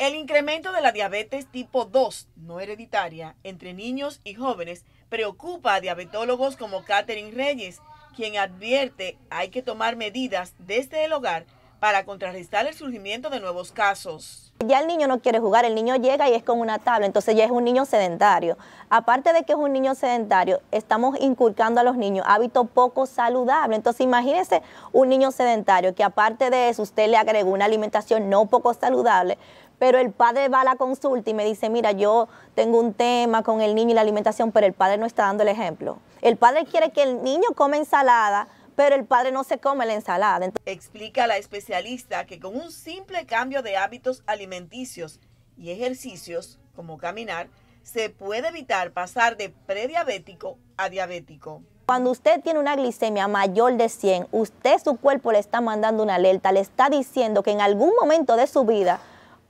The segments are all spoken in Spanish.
El incremento de la diabetes tipo 2, no hereditaria, entre niños y jóvenes preocupa a diabetólogos como Katherine Reyes, quien advierte hay que tomar medidas desde el hogar para contrarrestar el surgimiento de nuevos casos. Ya el niño no quiere jugar, el niño llega y es con una tabla, entonces ya es un niño sedentario. Aparte de que es un niño sedentario, estamos inculcando a los niños hábitos poco saludables. Entonces imagínese un niño sedentario que aparte de eso usted le agregó una alimentación no poco saludable, pero el padre va a la consulta y me dice, mira, yo tengo un tema con el niño y la alimentación, pero el padre no está dando el ejemplo. El padre quiere que el niño come ensalada, pero el padre no se come la ensalada. Explica la especialista que con un simple cambio de hábitos alimenticios y ejercicios, como caminar, se puede evitar pasar de prediabético a diabético. Cuando usted tiene una glicemia mayor de 100, usted su cuerpo le está mandando una alerta, le está diciendo que en algún momento de su vida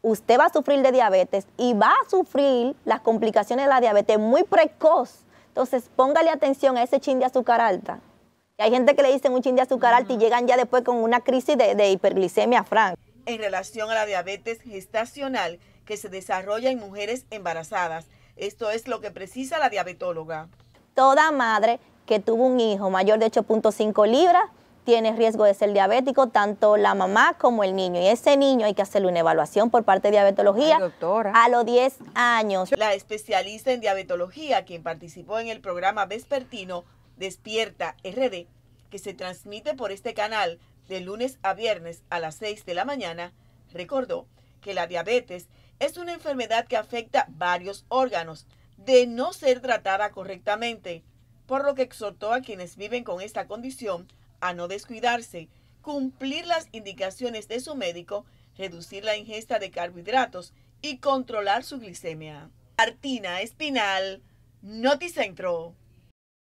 usted va a sufrir de diabetes y va a sufrir las complicaciones de la diabetes muy precoz. Entonces, póngale atención a ese chin de azúcar alta. hay gente que le dicen un chin de azúcar alta y llegan ya después con una crisis de, de hiperglicemia, Frank. En relación a la diabetes gestacional que se desarrolla en mujeres embarazadas, esto es lo que precisa la diabetóloga. Toda madre que tuvo un hijo mayor de 8.5 libras tiene riesgo de ser diabético tanto la mamá como el niño. Y ese niño hay que hacerle una evaluación por parte de diabetología a los 10 años. La especialista en diabetología, quien participó en el programa vespertino Despierta RD, que se transmite por este canal de lunes a viernes a las 6 de la mañana, recordó que la diabetes es una enfermedad que afecta varios órganos de no ser tratada correctamente, por lo que exhortó a quienes viven con esta condición a no descuidarse, cumplir las indicaciones de su médico, reducir la ingesta de carbohidratos y controlar su glicemia. Martina Espinal, Noticentro.